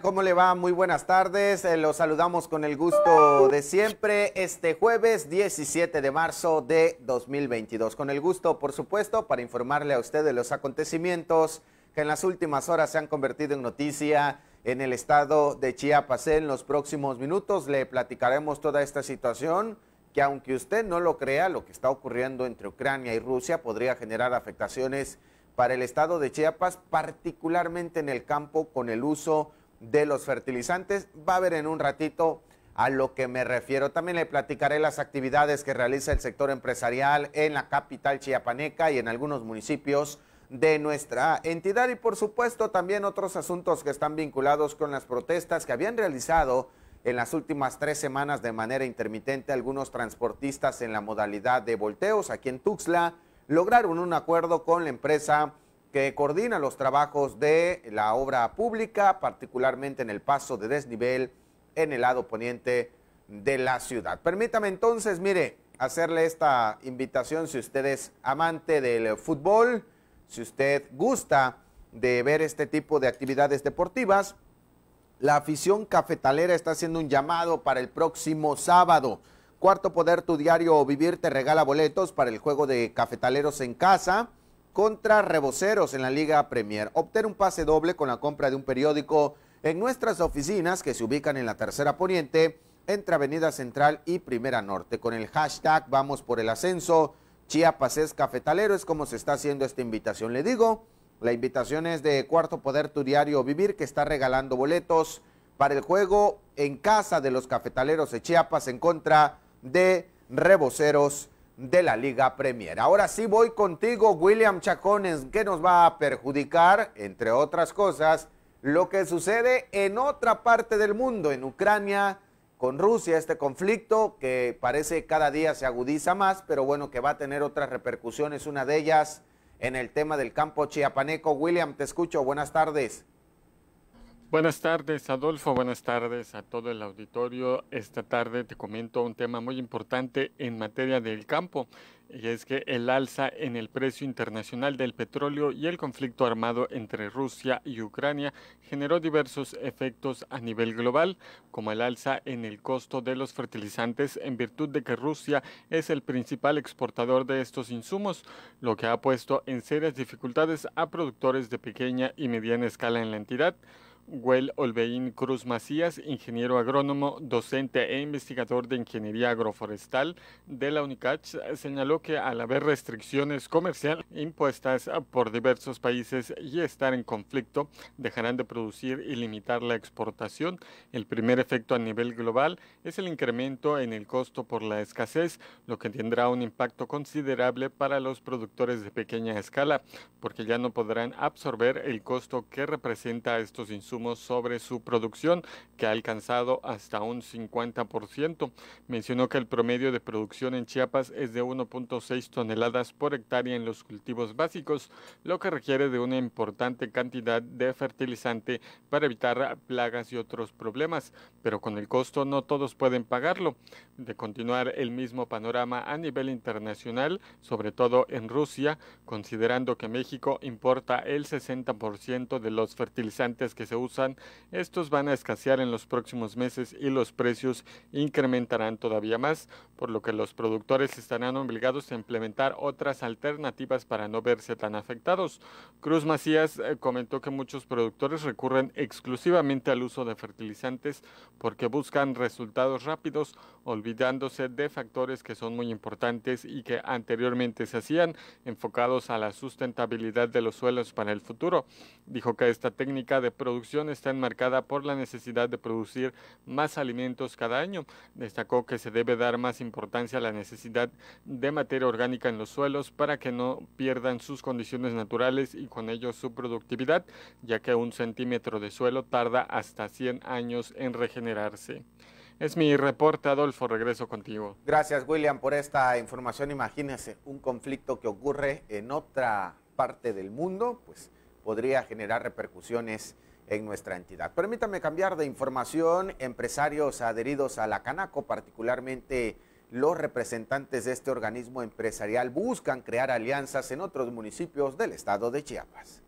¿Cómo le va? Muy buenas tardes. Eh, los saludamos con el gusto de siempre este jueves 17 de marzo de 2022. Con el gusto, por supuesto, para informarle a usted de los acontecimientos que en las últimas horas se han convertido en noticia en el estado de Chiapas. En los próximos minutos le platicaremos toda esta situación que aunque usted no lo crea, lo que está ocurriendo entre Ucrania y Rusia podría generar afectaciones para el estado de Chiapas, particularmente en el campo con el uso de los fertilizantes. Va a ver en un ratito a lo que me refiero. También le platicaré las actividades que realiza el sector empresarial en la capital chiapaneca y en algunos municipios de nuestra entidad y por supuesto también otros asuntos que están vinculados con las protestas que habían realizado en las últimas tres semanas de manera intermitente algunos transportistas en la modalidad de volteos aquí en Tuxtla lograron un acuerdo con la empresa que coordina los trabajos de la obra pública, particularmente en el paso de desnivel en el lado poniente de la ciudad. Permítame entonces, mire, hacerle esta invitación si usted es amante del fútbol, si usted gusta de ver este tipo de actividades deportivas. La afición cafetalera está haciendo un llamado para el próximo sábado. Cuarto Poder, tu diario Vivir te regala boletos para el juego de cafetaleros en casa contra Reboceros en la Liga Premier. Obtén un pase doble con la compra de un periódico en nuestras oficinas que se ubican en la Tercera Poniente, entre Avenida Central y Primera Norte. Con el hashtag Vamos por el Ascenso, Chiapas es cafetalero, es como se está haciendo esta invitación. Le digo, la invitación es de Cuarto Poder Tu Diario Vivir, que está regalando boletos para el juego en casa de los cafetaleros de Chiapas en contra de Reboceros de la Liga Premier. Ahora sí voy contigo, William Chacones, que nos va a perjudicar, entre otras cosas, lo que sucede en otra parte del mundo, en Ucrania, con Rusia, este conflicto que parece cada día se agudiza más, pero bueno, que va a tener otras repercusiones, una de ellas en el tema del campo chiapaneco. William, te escucho, buenas tardes. Buenas tardes, Adolfo. Buenas tardes a todo el auditorio. Esta tarde te comento un tema muy importante en materia del campo, y es que el alza en el precio internacional del petróleo y el conflicto armado entre Rusia y Ucrania generó diversos efectos a nivel global, como el alza en el costo de los fertilizantes en virtud de que Rusia es el principal exportador de estos insumos, lo que ha puesto en serias dificultades a productores de pequeña y mediana escala en la entidad. Huel Olbein Cruz Macías, ingeniero agrónomo, docente e investigador de ingeniería agroforestal de la UNICACH, señaló que al haber restricciones comerciales impuestas por diversos países y estar en conflicto, dejarán de producir y limitar la exportación. El primer efecto a nivel global es el incremento en el costo por la escasez, lo que tendrá un impacto considerable para los productores de pequeña escala, porque ya no podrán absorber el costo que representa estos insumos sobre su producción, que ha alcanzado hasta un 50%. Mencionó que el promedio de producción en Chiapas es de 1.6 toneladas por hectárea en los cultivos básicos, lo que requiere de una importante cantidad de fertilizante para evitar plagas y otros problemas, pero con el costo no todos pueden pagarlo. De continuar el mismo panorama a nivel internacional, sobre todo en Rusia, considerando que México importa el 60% de los fertilizantes que se usan, estos van a escasear en los próximos meses y los precios incrementarán todavía más, por lo que los productores estarán obligados a implementar otras alternativas para no verse tan afectados. Cruz Macías eh, comentó que muchos productores recurren exclusivamente al uso de fertilizantes porque buscan resultados rápidos, olvidándose de factores que son muy importantes y que anteriormente se hacían, enfocados a la sustentabilidad de los suelos para el futuro. Dijo que esta técnica de producción está enmarcada por la necesidad de producir más alimentos cada año. Destacó que se debe dar más importancia importancia la necesidad de materia orgánica en los suelos para que no pierdan sus condiciones naturales y con ello su productividad, ya que un centímetro de suelo tarda hasta 100 años en regenerarse. Es mi reporte, Adolfo, regreso contigo. Gracias, William, por esta información. Imagínense un conflicto que ocurre en otra parte del mundo, pues podría generar repercusiones en nuestra entidad. Permítame cambiar de información. Empresarios adheridos a la Canaco, particularmente los representantes de este organismo empresarial buscan crear alianzas en otros municipios del estado de Chiapas.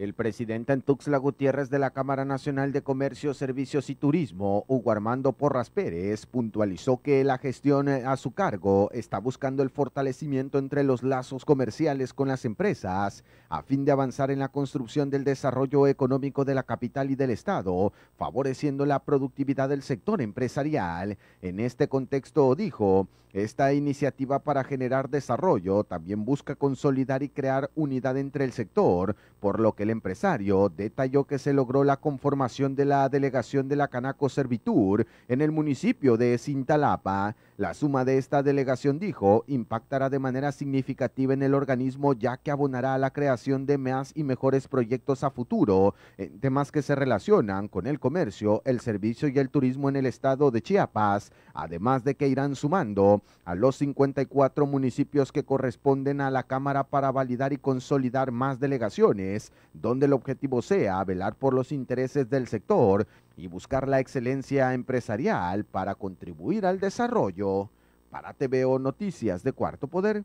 El presidente Antuxla Gutiérrez de la Cámara Nacional de Comercio, Servicios y Turismo, Hugo Armando Porras Pérez, puntualizó que la gestión eh, a su cargo está buscando el fortalecimiento entre los lazos comerciales con las empresas a fin de avanzar en la construcción del desarrollo económico de la capital y del Estado, favoreciendo la productividad del sector empresarial. En este contexto, dijo, esta iniciativa para generar desarrollo también busca consolidar y crear unidad entre el sector, por lo que empresario detalló que se logró la conformación de la delegación de la Canaco Servitur en el municipio de Cintalapa la suma de esta delegación, dijo, impactará de manera significativa en el organismo ya que abonará a la creación de más y mejores proyectos a futuro temas que se relacionan con el comercio, el servicio y el turismo en el estado de Chiapas, además de que irán sumando a los 54 municipios que corresponden a la Cámara para validar y consolidar más delegaciones, donde el objetivo sea velar por los intereses del sector y buscar la excelencia empresarial para contribuir al desarrollo. Para TVO Noticias de Cuarto Poder,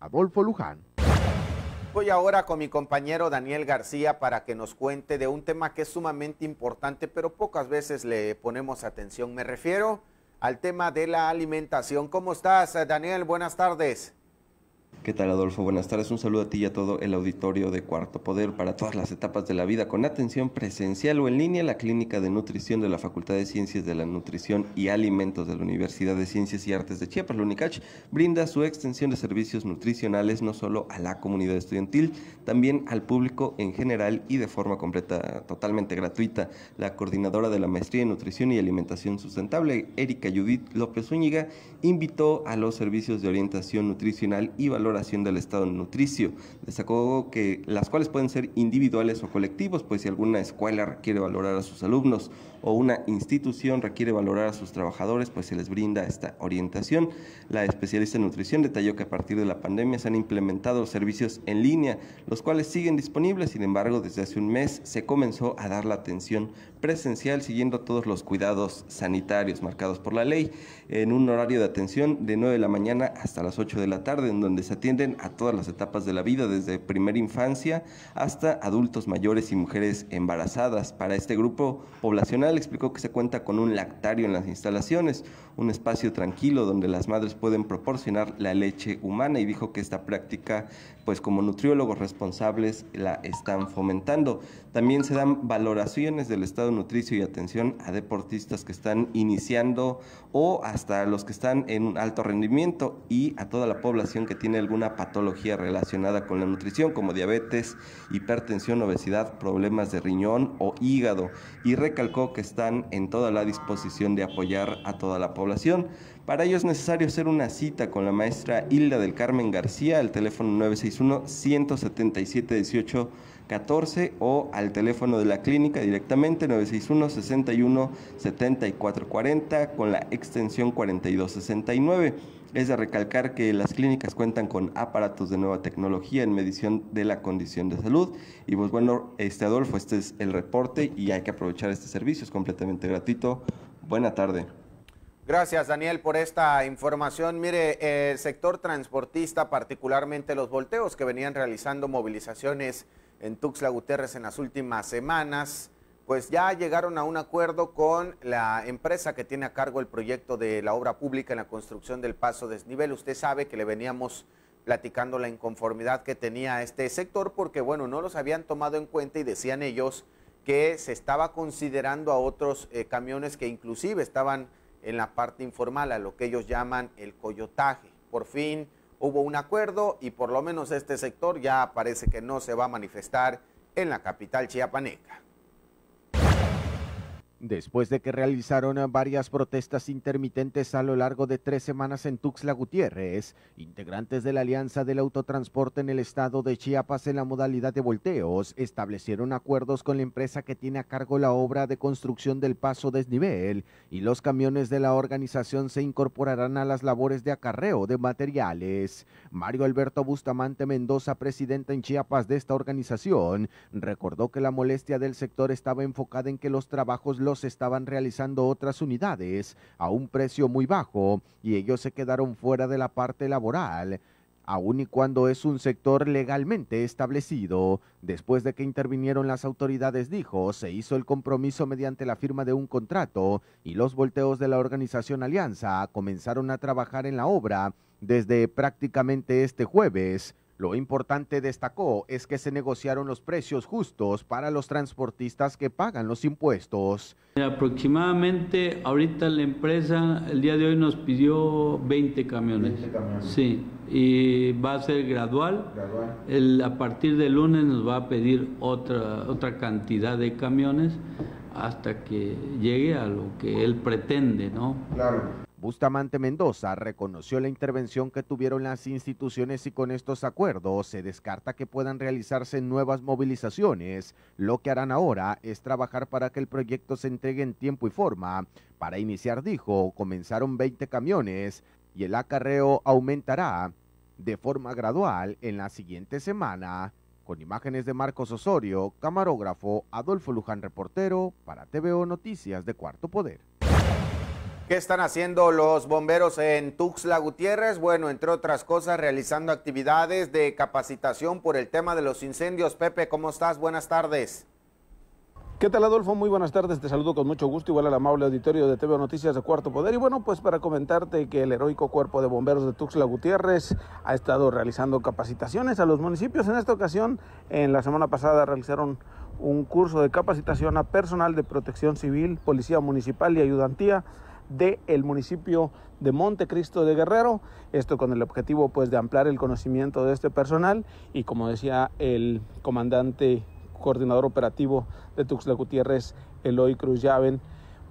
Adolfo Luján. Voy ahora con mi compañero Daniel García para que nos cuente de un tema que es sumamente importante, pero pocas veces le ponemos atención. Me refiero al tema de la alimentación. ¿Cómo estás, Daniel? Buenas tardes. ¿Qué tal Adolfo? Buenas tardes. Un saludo a ti y a todo el auditorio de Cuarto Poder para todas las etapas de la vida con atención presencial o en línea. La Clínica de Nutrición de la Facultad de Ciencias de la Nutrición y Alimentos de la Universidad de Ciencias y Artes de Chiapas, la UNICACH, brinda su extensión de servicios nutricionales no solo a la comunidad estudiantil, también al público en general y de forma completa, totalmente gratuita. La coordinadora de la Maestría en Nutrición y Alimentación Sustentable, Erika Judith López Úñiga, invitó a los servicios de orientación nutricional y valor valoración del estado nutricio. Destacó que las cuales pueden ser individuales o colectivos, pues si alguna escuela quiere valorar a sus alumnos o una institución requiere valorar a sus trabajadores, pues se les brinda esta orientación. La especialista en nutrición detalló que a partir de la pandemia se han implementado servicios en línea, los cuales siguen disponibles, sin embargo, desde hace un mes se comenzó a dar la atención presencial siguiendo todos los cuidados sanitarios marcados por la ley, en un horario de atención de 9 de la mañana hasta las 8 de la tarde, en donde se atienden a todas las etapas de la vida, desde primera infancia hasta adultos mayores y mujeres embarazadas. Para este grupo poblacional, explicó que se cuenta con un lactario en las instalaciones, un espacio tranquilo donde las madres pueden proporcionar la leche humana y dijo que esta práctica pues como nutriólogos responsables la están fomentando. También se dan valoraciones del estado de nutricio y atención a deportistas que están iniciando o hasta los que están en un alto rendimiento y a toda la población que tiene alguna patología relacionada con la nutrición como diabetes, hipertensión, obesidad, problemas de riñón o hígado y recalcó que están en toda la disposición de apoyar a toda la población. Para ello es necesario hacer una cita con la maestra Hilda del Carmen García al teléfono 961-177-1814 o al teléfono de la clínica directamente 961-61-7440 con la extensión 4269. Es de recalcar que las clínicas cuentan con aparatos de nueva tecnología en medición de la condición de salud. Y pues bueno, este Adolfo, este es el reporte y hay que aprovechar este servicio, es completamente gratuito. Buena tarde. Gracias, Daniel, por esta información. Mire, el sector transportista, particularmente los volteos que venían realizando movilizaciones en Tuxtla Gutiérrez en las últimas semanas, pues ya llegaron a un acuerdo con la empresa que tiene a cargo el proyecto de la obra pública en la construcción del paso desnivel. Usted sabe que le veníamos platicando la inconformidad que tenía este sector porque, bueno, no los habían tomado en cuenta y decían ellos que se estaba considerando a otros eh, camiones que inclusive estaban en la parte informal, a lo que ellos llaman el coyotaje. Por fin hubo un acuerdo y por lo menos este sector ya parece que no se va a manifestar en la capital chiapaneca después de que realizaron eh, varias protestas intermitentes a lo largo de tres semanas en Tuxtla Gutiérrez. Integrantes de la Alianza del Autotransporte en el estado de Chiapas en la modalidad de volteos establecieron acuerdos con la empresa que tiene a cargo la obra de construcción del paso desnivel y los camiones de la organización se incorporarán a las labores de acarreo de materiales. Mario Alberto Bustamante Mendoza, presidente en Chiapas de esta organización, recordó que la molestia del sector estaba enfocada en que los trabajos estaban realizando otras unidades a un precio muy bajo y ellos se quedaron fuera de la parte laboral aun y cuando es un sector legalmente establecido. Después de que intervinieron las autoridades, dijo, se hizo el compromiso mediante la firma de un contrato y los volteos de la organización Alianza comenzaron a trabajar en la obra desde prácticamente este jueves lo importante, destacó, es que se negociaron los precios justos para los transportistas que pagan los impuestos. Aproximadamente ahorita la empresa el día de hoy nos pidió 20 camiones. Sí, y va a ser gradual. gradual. a partir del lunes nos va a pedir otra, otra cantidad de camiones hasta que llegue a lo que él pretende, ¿no? Claro. Bustamante Mendoza reconoció la intervención que tuvieron las instituciones y con estos acuerdos se descarta que puedan realizarse nuevas movilizaciones. Lo que harán ahora es trabajar para que el proyecto se entregue en tiempo y forma. Para iniciar, dijo, comenzaron 20 camiones y el acarreo aumentará de forma gradual en la siguiente semana. Con imágenes de Marcos Osorio, camarógrafo Adolfo Luján, reportero para TVO Noticias de Cuarto Poder. ¿Qué están haciendo los bomberos en Tuxla Gutiérrez? Bueno, entre otras cosas, realizando actividades de capacitación por el tema de los incendios. Pepe, ¿cómo estás? Buenas tardes. ¿Qué tal Adolfo? Muy buenas tardes, te saludo con mucho gusto, igual al amable auditorio de TV Noticias de Cuarto Poder. Y bueno, pues para comentarte que el heroico cuerpo de bomberos de Tuxla Gutiérrez ha estado realizando capacitaciones a los municipios. En esta ocasión, en la semana pasada realizaron un curso de capacitación a personal de protección civil, policía municipal y ayudantía del municipio de Montecristo de Guerrero. Esto con el objetivo pues de ampliar el conocimiento de este personal y como decía el comandante coordinador operativo de Tuxtla Gutiérrez, Eloy Cruz Llaven,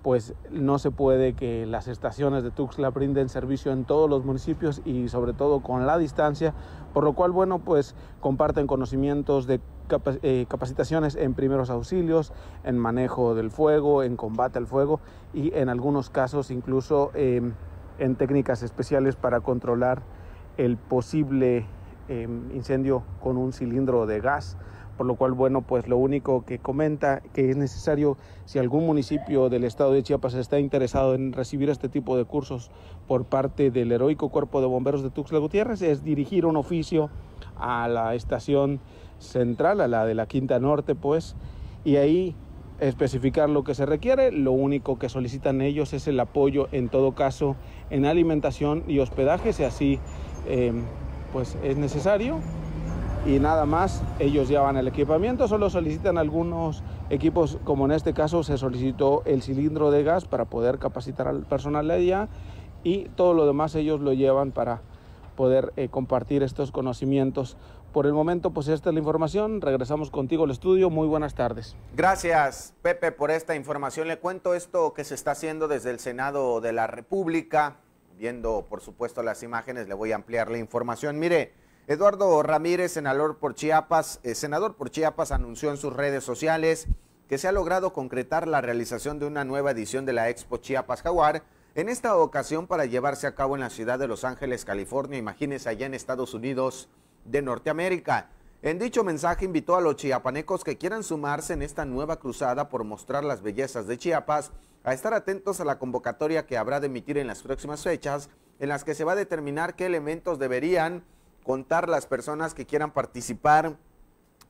pues no se puede que las estaciones de Tuxtla brinden servicio en todos los municipios y sobre todo con la distancia, por lo cual bueno, pues comparten conocimientos de eh, capacitaciones en primeros auxilios, en manejo del fuego, en combate al fuego y en algunos casos incluso em, en técnicas especiales para controlar el posible em, incendio con un cilindro de gas. Por lo cual, bueno, pues lo único que comenta que es necesario, si algún municipio del estado de Chiapas está interesado en recibir este tipo de cursos por parte del heroico cuerpo de bomberos de Tuxtla Gutiérrez, es dirigir un oficio a la estación central, a la de la Quinta Norte, pues, y ahí especificar lo que se requiere. Lo único que solicitan ellos es el apoyo, en todo caso, en alimentación y hospedaje, si así em, pues es necesario. Y nada más, ellos llevan el equipamiento, solo solicitan algunos equipos, como en este caso se solicitó el cilindro de gas para poder capacitar al personal de allá y todo lo demás ellos lo llevan para poder eh, compartir estos conocimientos. Por el momento, pues esta es la información. Regresamos contigo al estudio. Muy buenas tardes. Gracias, Pepe, por esta información. Le cuento esto que se está haciendo desde el Senado de la República. Viendo, por supuesto, las imágenes, le voy a ampliar la información. Mire, Eduardo Ramírez, senador por Chiapas, eh, senador por Chiapas, anunció en sus redes sociales que se ha logrado concretar la realización de una nueva edición de la Expo Chiapas Jaguar en esta ocasión, para llevarse a cabo en la ciudad de Los Ángeles, California, imagínense allá en Estados Unidos de Norteamérica. En dicho mensaje invitó a los chiapanecos que quieran sumarse en esta nueva cruzada por mostrar las bellezas de Chiapas a estar atentos a la convocatoria que habrá de emitir en las próximas fechas, en las que se va a determinar qué elementos deberían contar las personas que quieran participar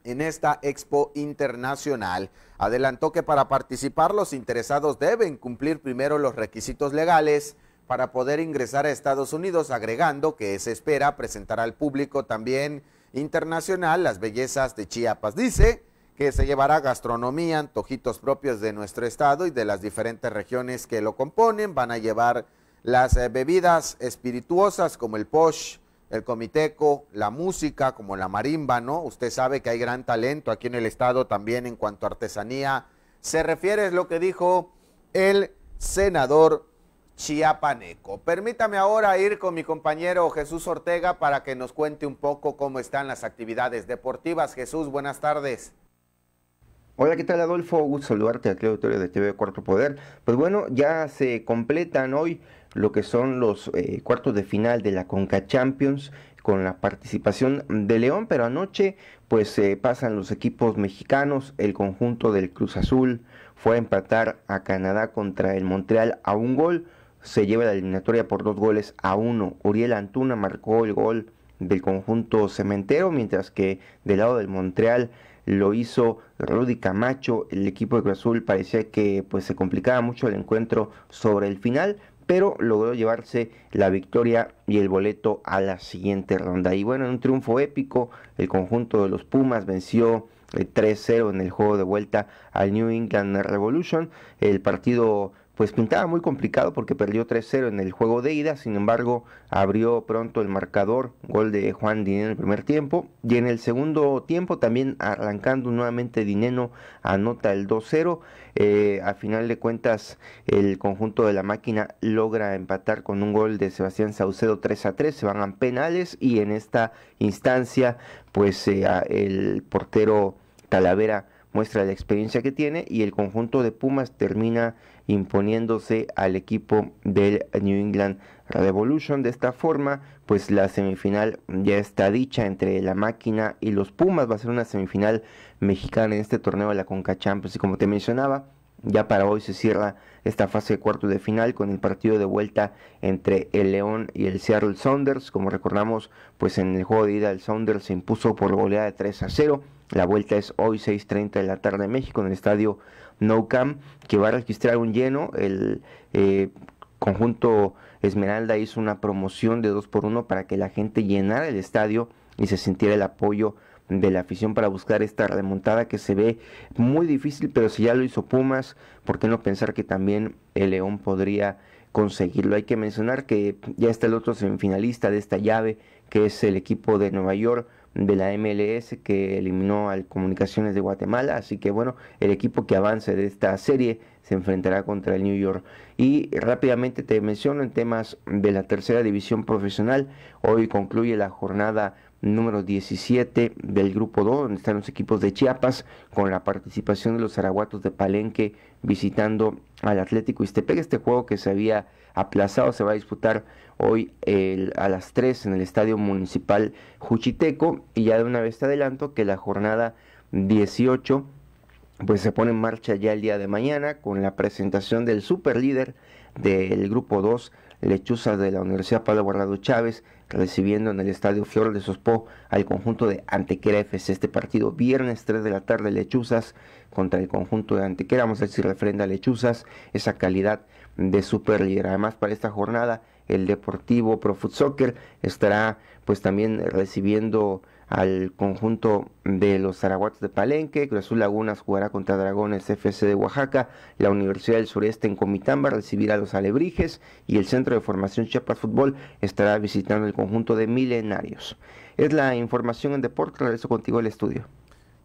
en esta Expo Internacional. Adelantó que para participar los interesados deben cumplir primero los requisitos legales para poder ingresar a Estados Unidos, agregando que se espera presentar al público también internacional las bellezas de Chiapas. Dice que se llevará gastronomía, antojitos propios de nuestro estado y de las diferentes regiones que lo componen. Van a llevar las eh, bebidas espirituosas como el posh, el comiteco, la música, como la marimba, ¿no? Usted sabe que hay gran talento aquí en el estado también en cuanto a artesanía. Se refiere es lo que dijo el senador chiapaneco. Permítame ahora ir con mi compañero Jesús Ortega para que nos cuente un poco cómo están las actividades deportivas. Jesús, buenas tardes. Hola, ¿qué tal Adolfo? Gusto saludarte aquí de TV Cuarto Poder. Pues bueno, ya se completan hoy lo que son los eh, cuartos de final de la Conca Champions con la participación de León, pero anoche pues se pasan los equipos mexicanos, el conjunto del Cruz Azul fue a empatar a Canadá contra el Montreal a un gol, se lleva la eliminatoria por dos goles a uno, Uriel Antuna marcó el gol del conjunto cementero, mientras que del lado del Montreal lo hizo Rudy Camacho, el equipo de Cruz Azul parecía que pues se complicaba mucho el encuentro sobre el final, pero logró llevarse la victoria y el boleto a la siguiente ronda. Y bueno, en un triunfo épico, el conjunto de los Pumas venció 3-0 eh, en el juego de vuelta al New England Revolution. El partido pues pintaba muy complicado porque perdió 3-0 en el juego de ida, sin embargo abrió pronto el marcador, gol de Juan Dineno en el primer tiempo y en el segundo tiempo también arrancando nuevamente Dineno anota el 2-0 eh, a final de cuentas, el conjunto de la máquina logra empatar con un gol de Sebastián Saucedo 3 a 3. Se van a penales y en esta instancia, pues eh, el portero Talavera muestra la experiencia que tiene y el conjunto de Pumas termina imponiéndose al equipo del New England Revolution. De esta forma, pues la semifinal ya está dicha entre la máquina y los Pumas. Va a ser una semifinal mexicana en este torneo de la Conca Champions. Y como te mencionaba, ya para hoy se cierra esta fase de cuarto de final con el partido de vuelta entre el León y el Seattle Saunders Como recordamos, pues en el juego de ida el Sounders se impuso por goleada de 3 a 0. La vuelta es hoy 6.30 de la tarde en México en el estadio No Camp, que va a registrar un lleno. El eh, conjunto Esmeralda hizo una promoción de 2 por 1 para que la gente llenara el estadio y se sintiera el apoyo de la afición para buscar esta remontada que se ve muy difícil, pero si ya lo hizo Pumas, ¿por qué no pensar que también el León podría conseguirlo? Hay que mencionar que ya está el otro semifinalista de esta llave, que es el equipo de Nueva York de la MLS que eliminó al Comunicaciones de Guatemala, así que bueno, el equipo que avance de esta serie se enfrentará contra el New York. Y rápidamente te menciono en temas de la tercera división profesional, hoy concluye la jornada número 17 del grupo 2, donde están los equipos de Chiapas, con la participación de los Araguatos de Palenque visitando al Atlético Iztepec. Este juego que se había aplazado se va a disputar hoy a las 3 en el Estadio Municipal Juchiteco. Y ya de una vez te adelanto que la jornada 18 pues se pone en marcha ya el día de mañana con la presentación del super líder del grupo 2, Lechuzas de la Universidad Pablo Guardado Chávez, recibiendo en el estadio Fior de Sospo al conjunto de Antequera FC. Este partido viernes 3 de la tarde, Lechuzas contra el conjunto de Antequera. Vamos a decir si refrenda a Lechuzas esa calidad de super líder. Además, para esta jornada, el Deportivo Pro Soccer estará pues también recibiendo al conjunto de los Zaraguatos de Palenque, Cruz Azul Lagunas jugará contra Dragones FC de Oaxaca, la Universidad del Sureste en Comitamba recibirá a los Alebrijes y el Centro de Formación Chiapas Fútbol estará visitando el conjunto de Milenarios. Es la información en deporte, regreso contigo al estudio.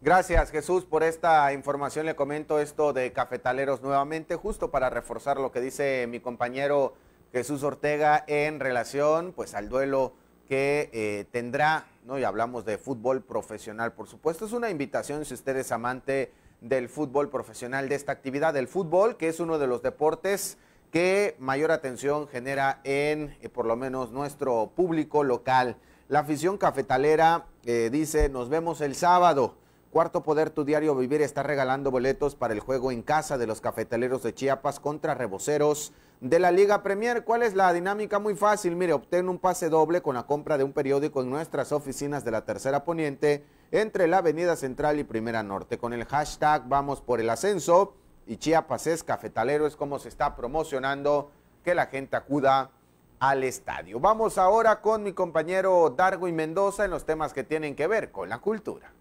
Gracias Jesús por esta información, le comento esto de Cafetaleros nuevamente, justo para reforzar lo que dice mi compañero Jesús Ortega en relación pues al duelo que eh, tendrá y hablamos de fútbol profesional, por supuesto. Es una invitación si usted es amante del fútbol profesional, de esta actividad del fútbol, que es uno de los deportes que mayor atención genera en, eh, por lo menos, nuestro público local. La afición cafetalera eh, dice, nos vemos el sábado. Cuarto Poder, tu diario Vivir está regalando boletos para el juego en casa de los cafetaleros de Chiapas contra reboceros de la Liga Premier. ¿Cuál es la dinámica? Muy fácil. Mire, obtén un pase doble con la compra de un periódico en nuestras oficinas de la Tercera Poniente entre la Avenida Central y Primera Norte. Con el hashtag Vamos por el Ascenso y Chiapas es cafetalero, es como se está promocionando que la gente acuda al estadio. Vamos ahora con mi compañero Dargo y Mendoza en los temas que tienen que ver con la cultura.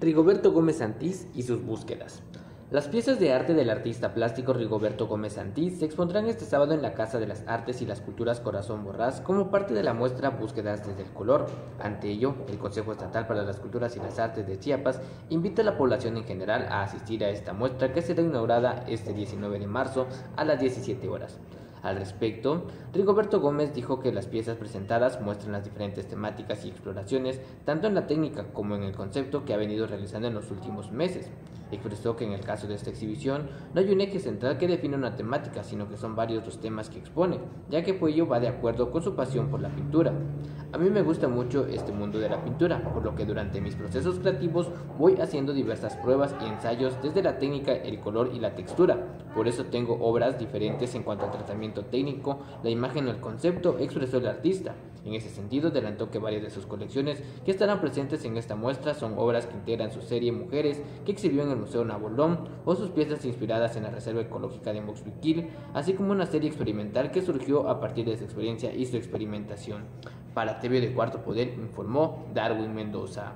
Rigoberto Gómez Santís y sus búsquedas. Las piezas de arte del artista plástico Rigoberto Gómez Santís se expondrán este sábado en la Casa de las Artes y las Culturas Corazón Borrás como parte de la muestra Búsquedas desde el color. Ante ello, el Consejo Estatal para las Culturas y las Artes de Chiapas invita a la población en general a asistir a esta muestra que será inaugurada este 19 de marzo a las 17 horas. Al respecto, Rigoberto Gómez dijo que las piezas presentadas muestran las diferentes temáticas y exploraciones, tanto en la técnica como en el concepto que ha venido realizando en los últimos meses. Expresó que en el caso de esta exhibición no hay un eje central que define una temática, sino que son varios los temas que expone, ya que por va de acuerdo con su pasión por la pintura. A mí me gusta mucho este mundo de la pintura, por lo que durante mis procesos creativos voy haciendo diversas pruebas y ensayos desde la técnica, el color y la textura. Por eso tengo obras diferentes en cuanto al tratamiento técnico, la imagen o el concepto, expresó el artista. En ese sentido, adelantó que varias de sus colecciones que estarán presentes en esta muestra son obras que integran su serie Mujeres que exhibió en el Museo Nabolón o sus piezas inspiradas en la Reserva Ecológica de Hill, así como una serie experimental que surgió a partir de su experiencia y su experimentación. Para TV de Cuarto Poder informó Darwin Mendoza.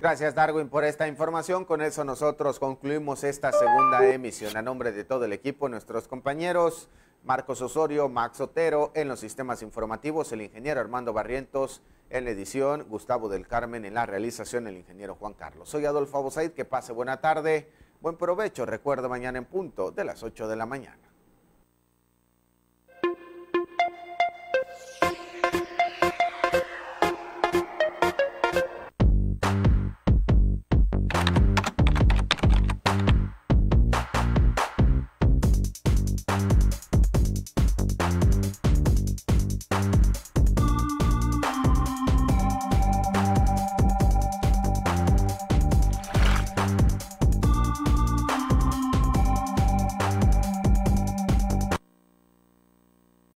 Gracias Darwin por esta información. Con eso nosotros concluimos esta segunda emisión. A nombre de todo el equipo, nuestros compañeros Marcos Osorio, Max Otero en los sistemas informativos, el ingeniero Armando Barrientos en la edición, Gustavo del Carmen en la realización, el ingeniero Juan Carlos. Soy Adolfo Abosaid, que pase buena tarde, buen provecho. recuerdo mañana en punto de las 8 de la mañana.